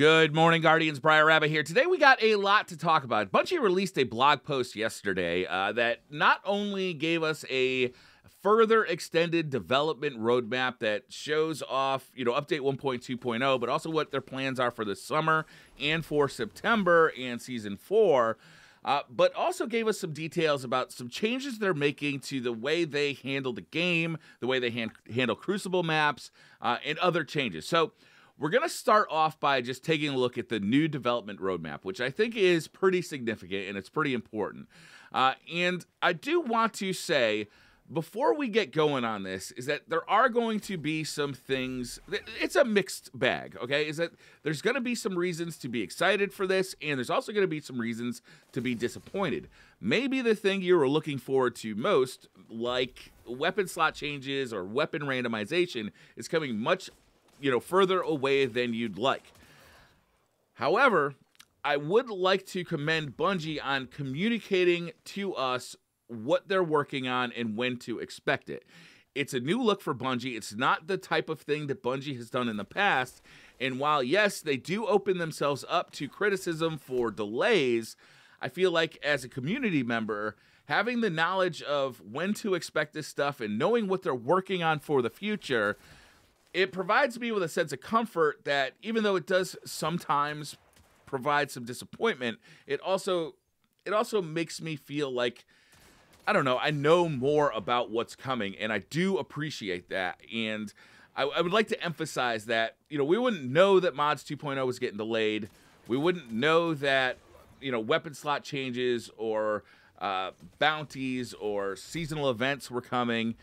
Good morning, Guardians. Briar Rabbit here. Today we got a lot to talk about. Bungie released a blog post yesterday uh, that not only gave us a further extended development roadmap that shows off, you know, update 1.2.0, but also what their plans are for the summer and for September and season four. Uh, but also gave us some details about some changes they're making to the way they handle the game, the way they hand handle Crucible maps, uh, and other changes. So we're going to start off by just taking a look at the new development roadmap, which I think is pretty significant and it's pretty important. Uh, and I do want to say, before we get going on this is that there are going to be some things it's a mixed bag okay is that there's going to be some reasons to be excited for this and there's also going to be some reasons to be disappointed maybe the thing you were looking forward to most like weapon slot changes or weapon randomization is coming much you know, further away than you'd like. However, I would like to commend Bungie on communicating to us what they're working on and when to expect it. It's a new look for Bungie. It's not the type of thing that Bungie has done in the past. And while, yes, they do open themselves up to criticism for delays, I feel like as a community member, having the knowledge of when to expect this stuff and knowing what they're working on for the future it provides me with a sense of comfort that even though it does sometimes provide some disappointment, it also it also makes me feel like I don't know, I know more about what's coming and I do appreciate that. And I, I would like to emphasize that, you know, we wouldn't know that mods 2.0 was getting delayed. We wouldn't know that, you know, weapon slot changes or uh, bounties or seasonal events were coming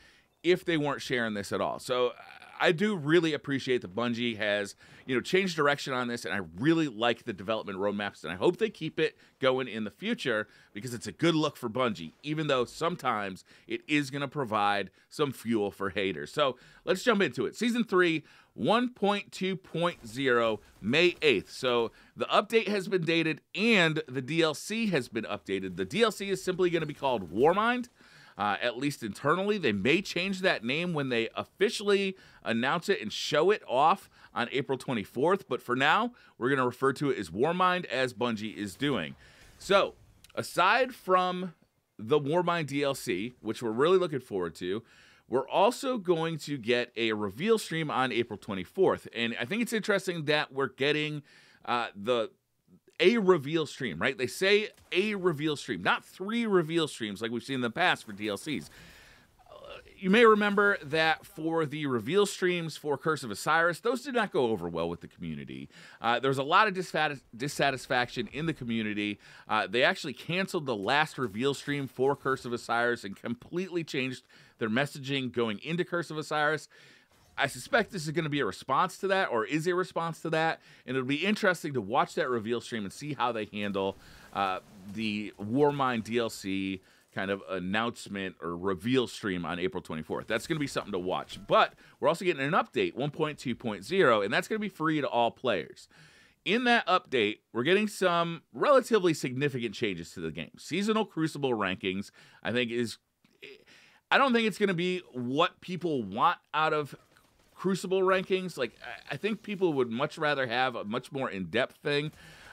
if they weren't sharing this at all. So I do really appreciate that Bungie has, you know, changed direction on this, and I really like the development roadmaps, and I hope they keep it going in the future because it's a good look for Bungie, even though sometimes it is going to provide some fuel for haters. So let's jump into it. Season 3, 1.2.0, May 8th. So the update has been dated and the DLC has been updated. The DLC is simply going to be called Warmind uh, at least internally. They may change that name when they officially announce it and show it off on April 24th, but for now, we're going to refer to it as Warmind as Bungie is doing. So, aside from the Warmind DLC, which we're really looking forward to, we're also going to get a reveal stream on April 24th. And I think it's interesting that we're getting uh, the a reveal stream, right? They say a reveal stream, not three reveal streams like we've seen in the past for DLCs. Uh, you may remember that for the reveal streams for Curse of Osiris, those did not go over well with the community. Uh, there was a lot of dissatisfaction in the community. Uh, they actually canceled the last reveal stream for Curse of Osiris and completely changed their messaging going into Curse of Osiris. I suspect this is going to be a response to that, or is a response to that, and it'll be interesting to watch that reveal stream and see how they handle uh, the Warmind DLC kind of announcement or reveal stream on April 24th. That's going to be something to watch. But we're also getting an update 1.2.0, and that's going to be free to all players. In that update, we're getting some relatively significant changes to the game. Seasonal Crucible rankings, I think, is I don't think it's going to be what people want out of Crucible rankings. Like, I think people would much rather have a much more in depth thing.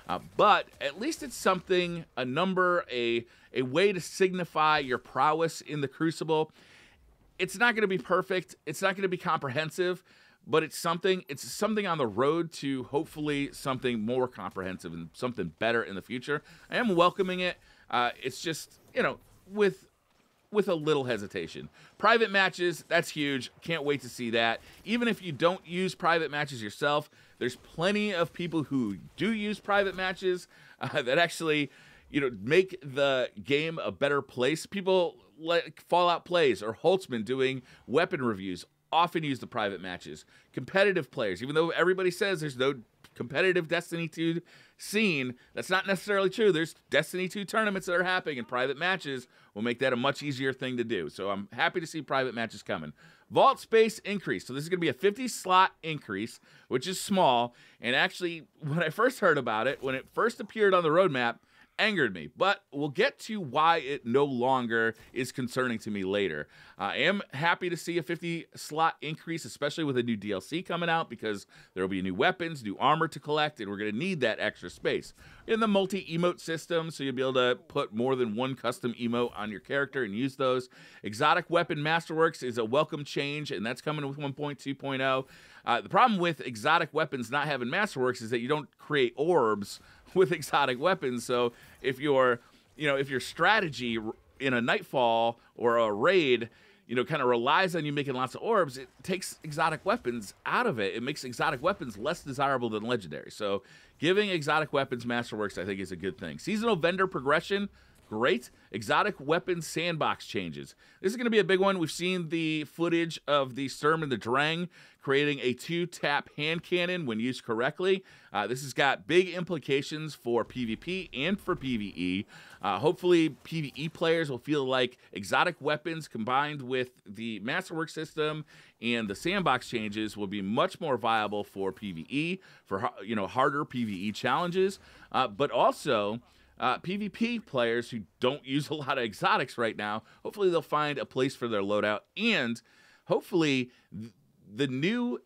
Uh, but at least it's something, a number, a a way to signify your prowess in the Crucible. It's not going to be perfect. It's not going to be comprehensive, but it's something. It's something on the road to hopefully something more comprehensive and something better in the future. I am welcoming it. Uh, it's just you know with with a little hesitation. Private matches, that's huge. Can't wait to see that. Even if you don't use private matches yourself, there's plenty of people who do use private matches uh, that actually, you know, make the game a better place. People like Fallout plays or Holtzman doing weapon reviews often use the private matches. Competitive players, even though everybody says there's no competitive Destiny 2 scene, that's not necessarily true. There's Destiny 2 tournaments that are happening, and private matches will make that a much easier thing to do. So I'm happy to see private matches coming. Vault space increase. So this is going to be a 50 slot increase, which is small. And actually, when I first heard about it, when it first appeared on the roadmap, angered me. But we'll get to why it no longer is concerning to me later. I am happy to see a 50 slot increase, especially with a new DLC coming out, because there will be new weapons, new armor to collect, and we're going to need that extra space. In the multi emote system, so you'll be able to put more than one custom emote on your character and use those. Exotic Weapon Masterworks is a welcome change, and that's coming with 1.2.0. Uh, the problem with exotic weapons not having masterworks is that you don't create orbs with exotic weapons. So if your you know if your strategy in a nightfall or a raid you know kind of relies on you making lots of orbs it takes exotic weapons out of it it makes exotic weapons less desirable than legendary so giving exotic weapons masterworks i think is a good thing seasonal vendor progression Great. Exotic weapon sandbox changes. This is going to be a big one. We've seen the footage of the Sturm and the Drang creating a two tap hand cannon when used correctly. Uh, this has got big implications for PvP and for PvE. Uh, hopefully, PvE players will feel like exotic weapons combined with the Masterwork system and the sandbox changes will be much more viable for PvE, for you know harder PvE challenges, uh, but also. Uh, PvP players who don't use a lot of exotics right now, hopefully they'll find a place for their loadout, and hopefully the new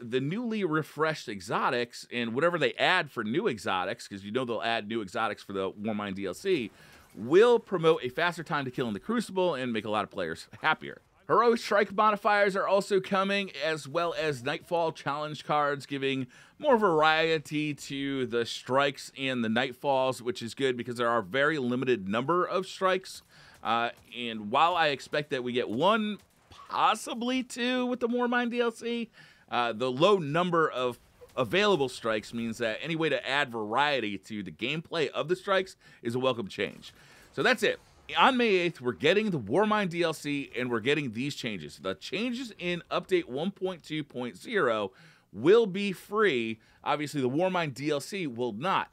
the newly refreshed exotics and whatever they add for new exotics, because you know they'll add new exotics for the Warmind DLC, will promote a faster time to kill in the Crucible and make a lot of players happier. Heroic Strike modifiers are also coming, as well as Nightfall challenge cards, giving more variety to the strikes and the Nightfalls, which is good because there are a very limited number of strikes. Uh, and while I expect that we get one, possibly two with the More Mind DLC, uh, the low number of available strikes means that any way to add variety to the gameplay of the strikes is a welcome change. So that's it on May 8th, we're getting the Warmind DLC and we're getting these changes. The changes in update 1.2.0 will be free. Obviously, the Warmind DLC will not,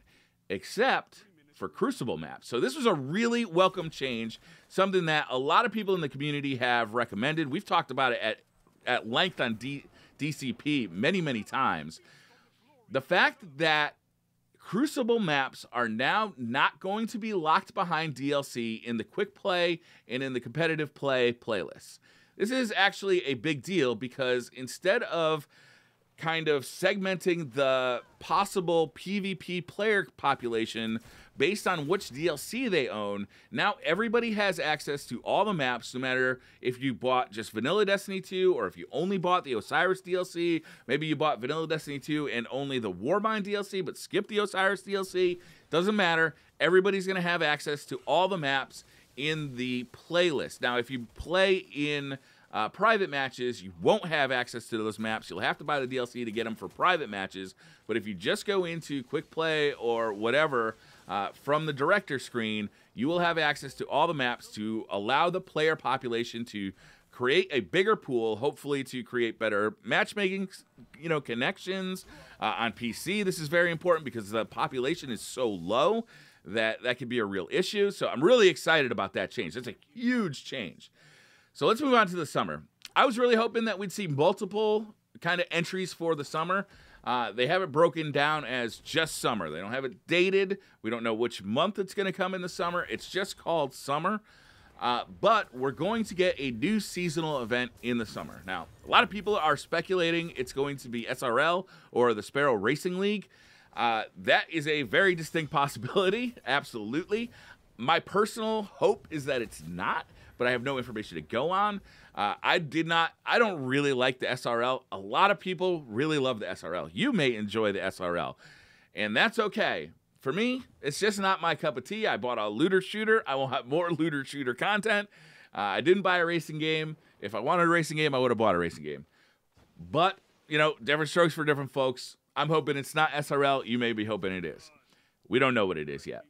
except for Crucible maps. So, this was a really welcome change, something that a lot of people in the community have recommended. We've talked about it at, at length on D, DCP many, many times. The fact that Crucible maps are now not going to be locked behind DLC in the quick play and in the competitive play playlists. This is actually a big deal because instead of kind of segmenting the possible PvP player population based on which DLC they own. Now everybody has access to all the maps, no matter if you bought just Vanilla Destiny 2 or if you only bought the Osiris DLC. Maybe you bought Vanilla Destiny 2 and only the Warbind DLC, but skip the Osiris DLC. Doesn't matter. Everybody's going to have access to all the maps in the playlist. Now, if you play in uh, private matches, you won't have access to those maps. You'll have to buy the DLC to get them for private matches. But if you just go into Quick Play or whatever uh, from the director screen, you will have access to all the maps to allow the player population to create a bigger pool, hopefully to create better matchmaking, you know, connections uh, on PC. This is very important because the population is so low that that could be a real issue. So I'm really excited about that change. That's a huge change. So let's move on to the summer. I was really hoping that we'd see multiple kind of entries for the summer. Uh, they have it broken down as just summer. They don't have it dated. We don't know which month it's going to come in the summer. It's just called summer. Uh, but we're going to get a new seasonal event in the summer. Now, a lot of people are speculating it's going to be SRL or the Sparrow Racing League. Uh, that is a very distinct possibility, absolutely. My personal hope is that it's not but I have no information to go on. Uh, I did not, I don't really like the SRL. A lot of people really love the SRL. You may enjoy the SRL, and that's okay. For me, it's just not my cup of tea. I bought a looter shooter. I will have more looter shooter content. Uh, I didn't buy a racing game. If I wanted a racing game, I would have bought a racing game. But, you know, different strokes for different folks. I'm hoping it's not SRL. You may be hoping it is. We don't know what it is yet.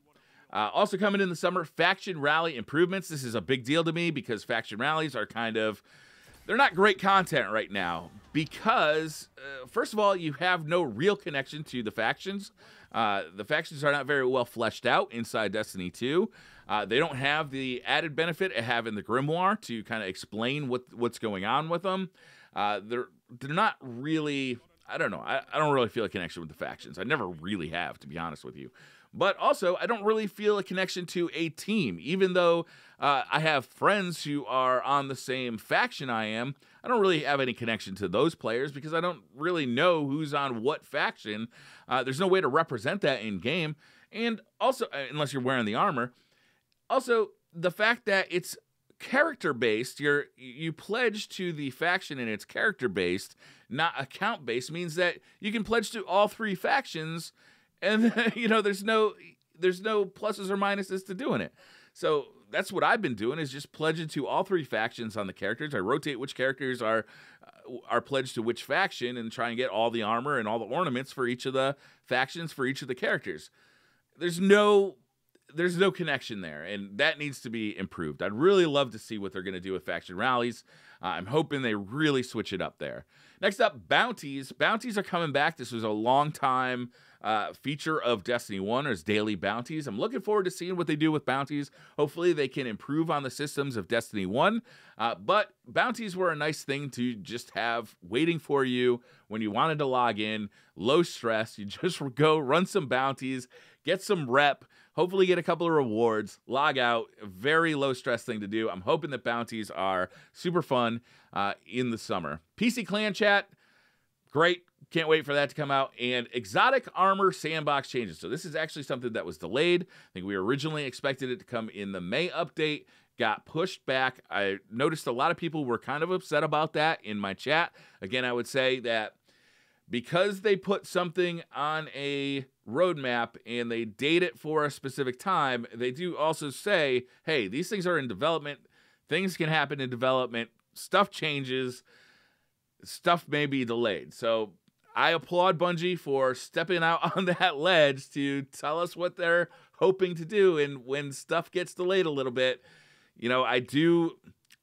Uh, also coming in the summer, faction rally improvements. This is a big deal to me because faction rallies are kind of they're not great content right now because uh, first of all you have no real connection to the factions uh, the factions are not very well fleshed out inside destiny 2 uh, they don't have the added benefit of having the grimoire to kind of explain what what's going on with them uh, they're they're not really i don't know I, I don't really feel a connection with the factions i never really have to be honest with you but also, I don't really feel a connection to a team, even though uh, I have friends who are on the same faction I am. I don't really have any connection to those players because I don't really know who's on what faction. Uh, there's no way to represent that in game. And also, uh, unless you're wearing the armor, also the fact that it's character based you're you pledge to the faction and it's character based not account based means that you can pledge to all three factions and you know there's no there's no pluses or minuses to doing it so that's what i've been doing is just pledging to all three factions on the characters i rotate which characters are uh, are pledged to which faction and try and get all the armor and all the ornaments for each of the factions for each of the characters there's no there's no connection there, and that needs to be improved. I'd really love to see what they're going to do with faction rallies. Uh, I'm hoping they really switch it up there. Next up, bounties. Bounties are coming back. This was a long time uh, feature of Destiny 1 is daily bounties. I'm looking forward to seeing what they do with bounties. Hopefully, they can improve on the systems of Destiny 1. Uh, but bounties were a nice thing to just have waiting for you when you wanted to log in. Low stress. You just go run some bounties, get some rep hopefully get a couple of rewards, log out. Very low stress thing to do. I'm hoping that bounties are super fun uh, in the summer. PC Clan Chat, great. Can't wait for that to come out. And exotic armor sandbox changes. So this is actually something that was delayed. I think we originally expected it to come in the May update got pushed back. I noticed a lot of people were kind of upset about that in my chat. Again, I would say that because they put something on a roadmap and they date it for a specific time, they do also say, hey, these things are in development. Things can happen in development. Stuff changes. Stuff may be delayed. So I applaud Bungie for stepping out on that ledge to tell us what they're hoping to do. And when stuff gets delayed a little bit, you know, I do,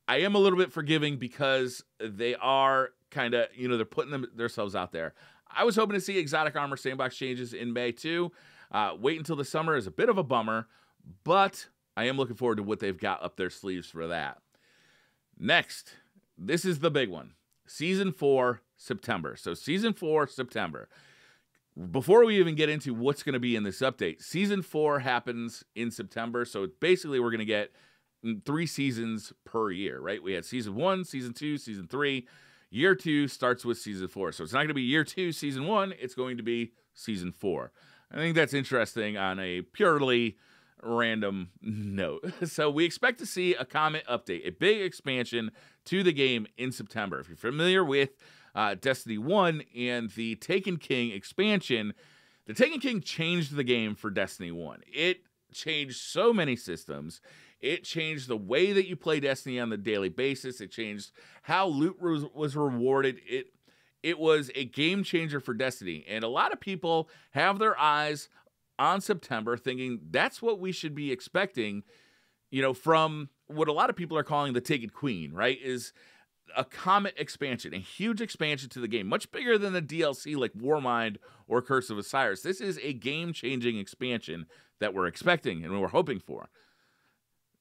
I am a little bit forgiving because they are kind of, you know, they're putting them, themselves out there. I was hoping to see exotic armor sandbox changes in May too. Uh, wait until the summer is a bit of a bummer, but I am looking forward to what they've got up their sleeves for that. Next, this is the big one season four, September. So, season four, September. Before we even get into what's going to be in this update, season four happens in September. So, basically, we're going to get three seasons per year, right? We had season one, season two, season three. Year two starts with season four. So it's not going to be year two, season one. It's going to be season four. I think that's interesting on a purely random note. So we expect to see a comet update, a big expansion to the game in September. If you're familiar with uh, Destiny 1 and the Taken King expansion, the Taken King changed the game for Destiny 1. It changed so many systems. It changed the way that you play Destiny on the daily basis. It changed how loot was, was rewarded. It it was a game changer for Destiny. And a lot of people have their eyes on September thinking that's what we should be expecting, you know, from what a lot of people are calling the Ticket Queen, right? Is a comet expansion, a huge expansion to the game, much bigger than the DLC like Warmind or Curse of Osiris. This is a game changing expansion that we're expecting and we we're hoping for.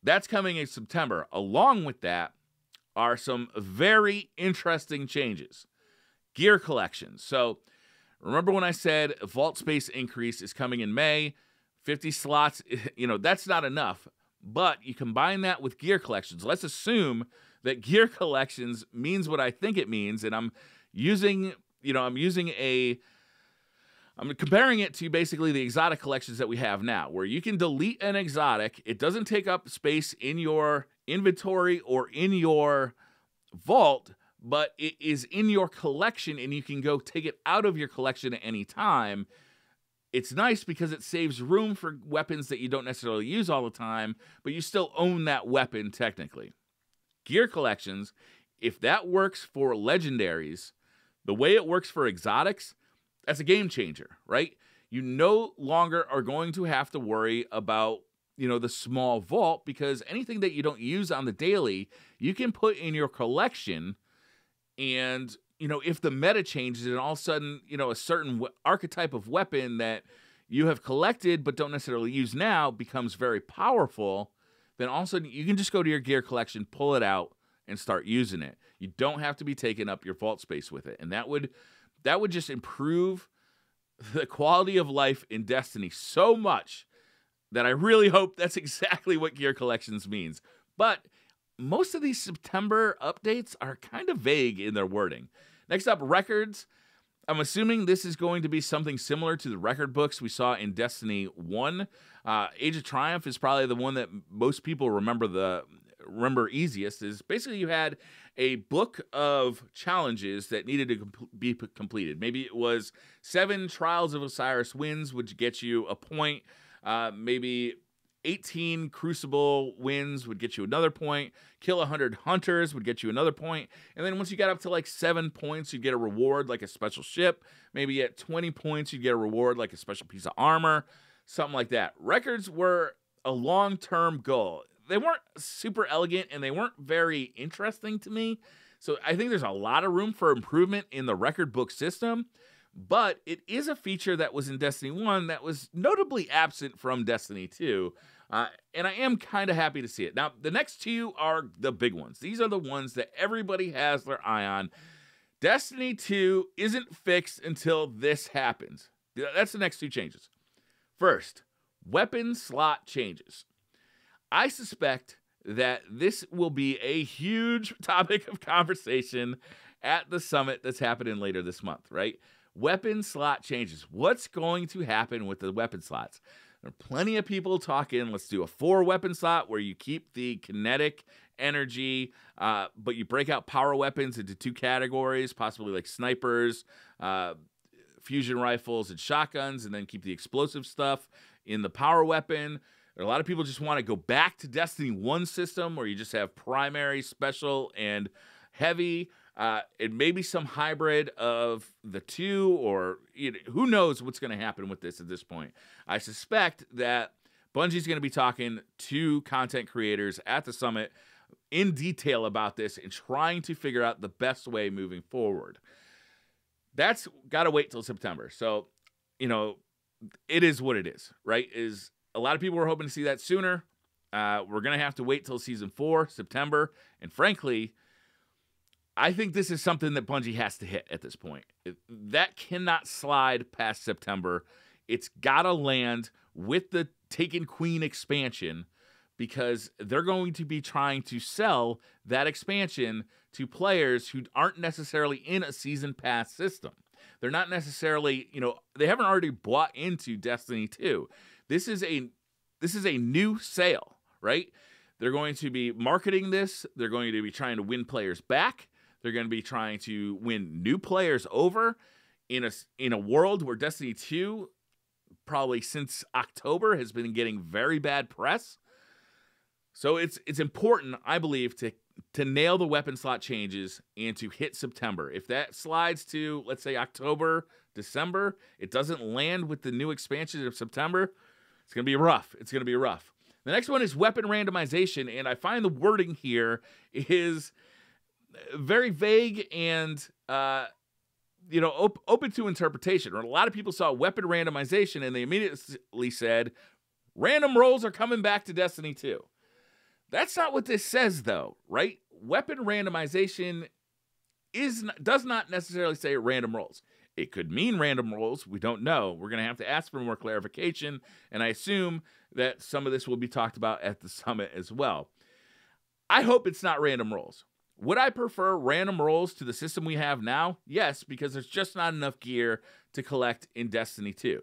That's coming in September. Along with that are some very interesting changes. Gear collections. So remember when I said vault space increase is coming in May, 50 slots, you know, that's not enough. But you combine that with gear collections. Let's assume that gear collections means what I think it means and I'm using, you know, I'm using a I'm comparing it to basically the exotic collections that we have now, where you can delete an exotic. It doesn't take up space in your inventory or in your vault, but it is in your collection and you can go take it out of your collection at any time. It's nice because it saves room for weapons that you don't necessarily use all the time, but you still own that weapon technically. Gear collections, if that works for legendaries, the way it works for exotics, that's a game changer, right? You no longer are going to have to worry about you know the small vault because anything that you don't use on the daily, you can put in your collection, and you know if the meta changes and all of a sudden you know a certain archetype of weapon that you have collected but don't necessarily use now becomes very powerful, then all of a sudden you can just go to your gear collection, pull it out, and start using it. You don't have to be taking up your vault space with it. And that would that would just improve the quality of life in Destiny so much that I really hope that's exactly what Gear Collections means. But most of these September updates are kind of vague in their wording. Next up, records. I'm assuming this is going to be something similar to the record books we saw in Destiny 1. Uh, Age of Triumph is probably the one that most people remember the remember easiest is basically you had a book of challenges that needed to be completed. Maybe it was seven Trials of Osiris wins, which get you a point. Uh, maybe 18 crucible wins would get you another point kill 100 hunters would get you another point and then once you got up to like seven points you'd get a reward like a special ship maybe at 20 points you'd get a reward like a special piece of armor something like that records were a long-term goal they weren't super elegant and they weren't very interesting to me. So I think there's a lot of room for improvement in the record book system, but it is a feature that was in Destiny 1 that was notably absent from Destiny 2. Uh, and I am kind of happy to see it. Now, the next two are the big ones. These are the ones that everybody has their eye on. Destiny 2 isn't fixed until this happens. That's the next two changes. First, weapon slot changes. I suspect that this will be a huge topic of conversation at the summit that's happening later this month, right? Weapon slot changes. What's going to happen with the weapon slots? There are plenty of people talking. Let's do a four weapon slot where you keep the kinetic energy, uh, but you break out power weapons into two categories, possibly like snipers, uh, fusion rifles, and shotguns, and then keep the explosive stuff in the power weapon a lot of people just want to go back to Destiny 1 system where you just have primary, special, and heavy. Uh, maybe some hybrid of the two, or you know, who knows what's going to happen with this at this point. I suspect that Bungie's going to be talking to content creators at the summit in detail about this and trying to figure out the best way moving forward. That's got to wait till September. So, you know, it is what it is, right? Is a lot of people were hoping to see that sooner. Uh, we're going to have to wait till season four, September. And frankly, I think this is something that Bungie has to hit at this point. That cannot slide past September. It's got to land with the Taken Queen expansion because they're going to be trying to sell that expansion to players who aren't necessarily in a season pass system. They're not necessarily, you know, they haven't already bought into Destiny 2. This is a this is a new sale, right? They're going to be marketing this. They're going to be trying to win players back. They're going to be trying to win new players over in a in a world where Destiny 2 probably since October has been getting very bad press. So it's it's important, I believe, to to nail the weapon slot changes and to hit September. If that slides to let's say October, December, it doesn't land with the new expansion of September, it's going to be rough. It's going to be rough. The next one is weapon randomization, and I find the wording here is very vague and uh, you know op- open to interpretation. A lot of people saw weapon randomization and they immediately said, "Random rolls are coming back to Destiny 2." That's not what this says, though, right? Weapon randomization is does not necessarily say random rolls. It could mean random rolls. We don't know. We're going to have to ask for more clarification. And I assume that some of this will be talked about at the summit as well. I hope it's not random rolls. Would I prefer random rolls to the system we have now? Yes, because there's just not enough gear to collect in Destiny 2.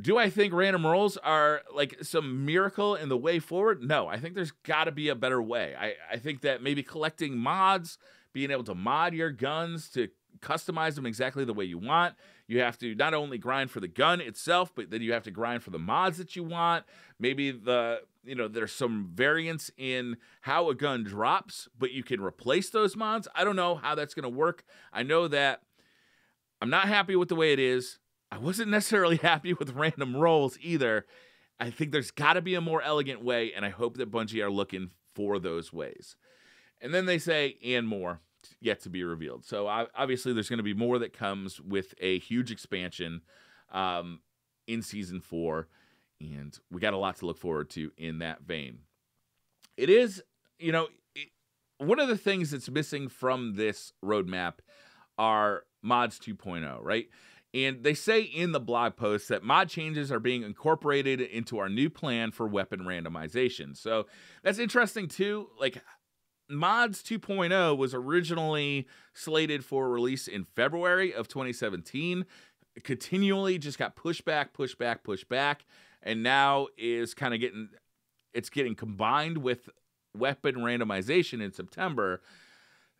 Do I think random rolls are like some miracle in the way forward? No, I think there's got to be a better way. I, I think that maybe collecting mods, being able to mod your guns to customize them exactly the way you want. You have to not only grind for the gun itself, but then you have to grind for the mods that you want. Maybe the you know there's some variance in how a gun drops, but you can replace those mods. I don't know how that's going to work. I know that I'm not happy with the way it is. I wasn't necessarily happy with random rolls either. I think there's got to be a more elegant way, and I hope that Bungie are looking for those ways. And then they say, and more yet to be revealed. So obviously, there's going to be more that comes with a huge expansion um, in season four, and we got a lot to look forward to in that vein. It is, you know, it, one of the things that's missing from this roadmap are mods 2.0, right? And they say in the blog post that mod changes are being incorporated into our new plan for weapon randomization. So that's interesting too. Like, Mods 2.0 was originally slated for release in February of 2017, continually just got pushed back, pushed back, pushed back, and now is kind of getting it's getting combined with weapon randomization in September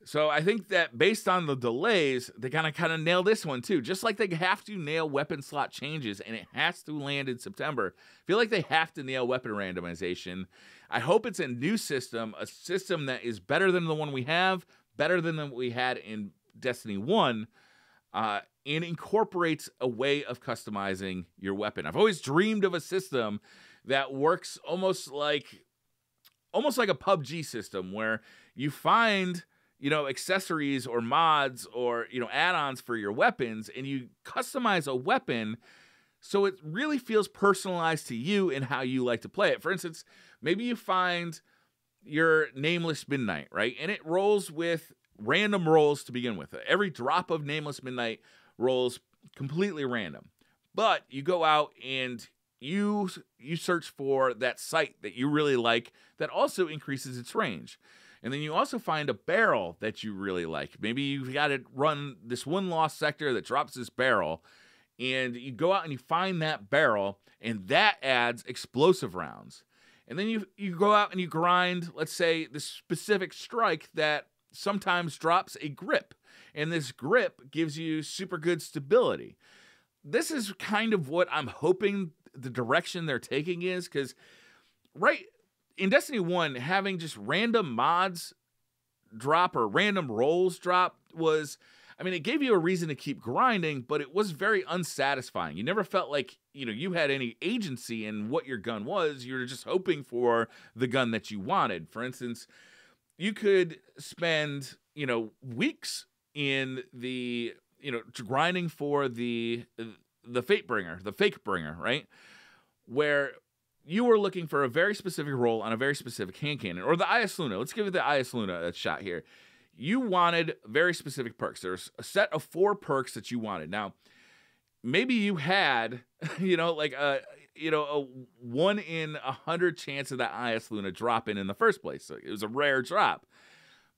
so I think that based on the delays, they gotta kind of nail this one too. Just like they have to nail weapon slot changes, and it has to land in September. I feel like they have to nail weapon randomization. I hope it's a new system, a system that is better than the one we have, better than what we had in Destiny One, uh, and incorporates a way of customizing your weapon. I've always dreamed of a system that works almost like, almost like a PUBG system where you find you know, accessories or mods or, you know, add ons for your weapons and you customize a weapon so it really feels personalized to you and how you like to play it. For instance, maybe you find your Nameless Midnight, right? And it rolls with random rolls to begin with. Every drop of Nameless Midnight rolls completely random. But you go out and you you search for that site that you really like that also increases its range. And then you also find a barrel that you really like. Maybe you've got to run this one lost sector that drops this barrel, and you go out and you find that barrel, and that adds explosive rounds. And then you you go out and you grind, let's say, the specific strike that sometimes drops a grip. And this grip gives you super good stability. This is kind of what I'm hoping the direction they're taking is because right in Destiny 1, having just random mods drop or random rolls drop was, I mean, it gave you a reason to keep grinding, but it was very unsatisfying. You never felt like, you know, you had any agency in what your gun was. You were just hoping for the gun that you wanted. For instance, you could spend, you know, weeks in the, you know, grinding for the the fate bringer, the fake bringer, right? Where you were looking for a very specific role on a very specific hand cannon, or the IS Luna. Let's give it the IS Luna a shot here. You wanted very specific perks. There's a set of four perks that you wanted. Now, maybe you had, you know, like a uh, you know a one in a hundred chance of that IS Luna dropping in the first place. So it was a rare drop.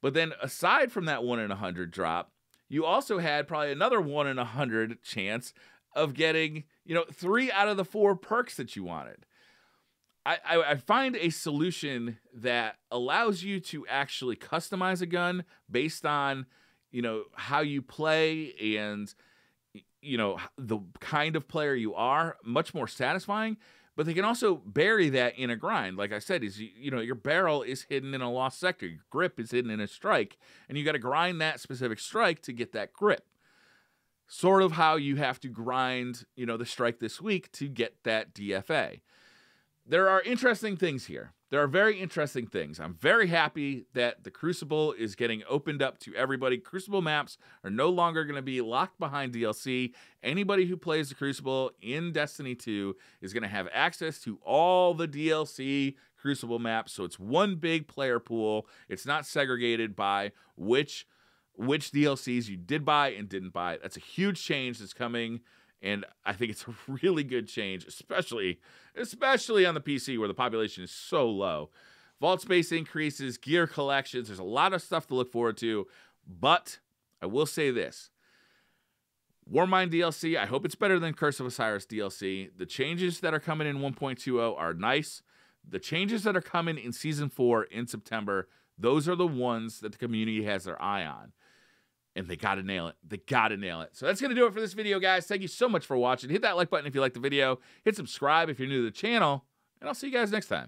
But then aside from that one in a hundred drop, you also had probably another one in a hundred chance of getting you know three out of the four perks that you wanted. I, I, find a solution that allows you to actually customize a gun based on you know how you play and you know the kind of player you are much more satisfying but they can also bury that in a grind like i said is you know your barrel is hidden in a lost sector your grip is hidden in a strike and you got to grind that specific strike to get that grip sort of how you have to grind you know the strike this week to get that dfa there are interesting things here. There are very interesting things. I'm very happy that the Crucible is getting opened up to everybody. Crucible maps are no longer going to be locked behind DLC. Anybody who plays the Crucible in Destiny 2 is going to have access to all the DLC Crucible maps. So it's one big player pool. It's not segregated by which which DLCs you did buy and didn't buy. That's a huge change that's coming and I think it's a really good change, especially especially on the PC where the population is so low. Vault space increases, gear collections. There's a lot of stuff to look forward to, but I will say this. Warmind DLC, I hope it's better than Curse of Osiris DLC. The changes that are coming in 1.20 are nice. The changes that are coming in season 4 in September, those are the ones that the community has their eye on and they gotta nail it. They gotta nail it. So that's gonna do it for this video, guys. Thank you so much for watching. Hit that like button if you like the video. Hit subscribe if you're new to the channel, and I'll see you guys next time.